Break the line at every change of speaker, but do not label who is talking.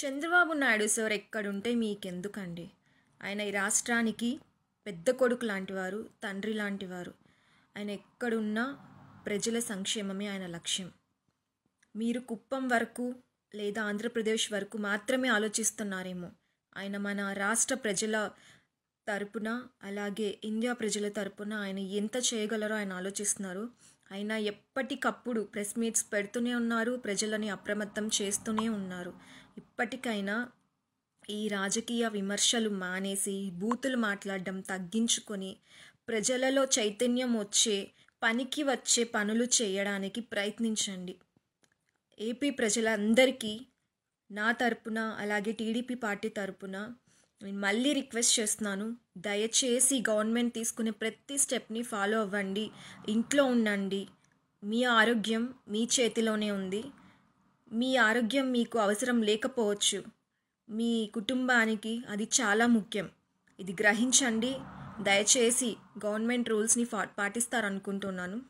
Chandrababu Naidu sir ఎక్కడుంటే మీకెందుకండి ఆయన ఈ రాష్ట్రానికి పెద్ద కొడుకు లాంటివారు తండ్రి లాంటివారు ఆయన ఎక్కడున్నా ప్రజల సంక్షేమమే ఆయన లక్ష్యం మీరు కుప్పం వరకు లేదా ఆంధ్రప్రదేశ్ వరకు మాత్రమే ఆలోచిస్తున్నారేమో ఆయన మన రాష్ట్ర ప్రజల తరపున అలాగే ఇండియా ప్రజల తరపున ఆయన ఎంత చేయగలరో ఆయన ఆలోచిస్తున్నారు అయినా ఎప్పటికప్పుడు ప్రెస్ మీట్స్ పెడుతూనే ఉన్నారు ప్రజలని అప్రమత్తం చేస్తూనే ఉన్నారు ఇప్పటికైనా ఈ రాజకీయ విమర్శలు మానేసి బూతులు మాట్లాడడం తగ్గించుకొని ప్రజలలో చైతన్యం వచ్చే పనికి వచ్చే పనులు చేయడానికి ప్రయత్నించండి ఏపీ ప్రజలందరికీ నా తరపున అలాగే టీడీపీ పార్టీ తరపున మళ్ళీ రిక్వెస్ట్ చేస్తున్నాను దయచేసి గవర్నమెంట్ తీసుకునే ప్రతి స్టెప్ని ఫాలో అవ్వండి ఇంట్లో ఉండండి మీ ఆరోగ్యం మీ చేతిలోనే ఉంది మీ ఆరోగ్యం మీకు అవసరం లేకపోవచ్చు మీ కుటుంబానికి అది చాలా ముఖ్యం ఇది గ్రహించండి దయచేసి గవర్నమెంట్ రూల్స్ని ఫా పాటిస్తారనుకుంటున్నాను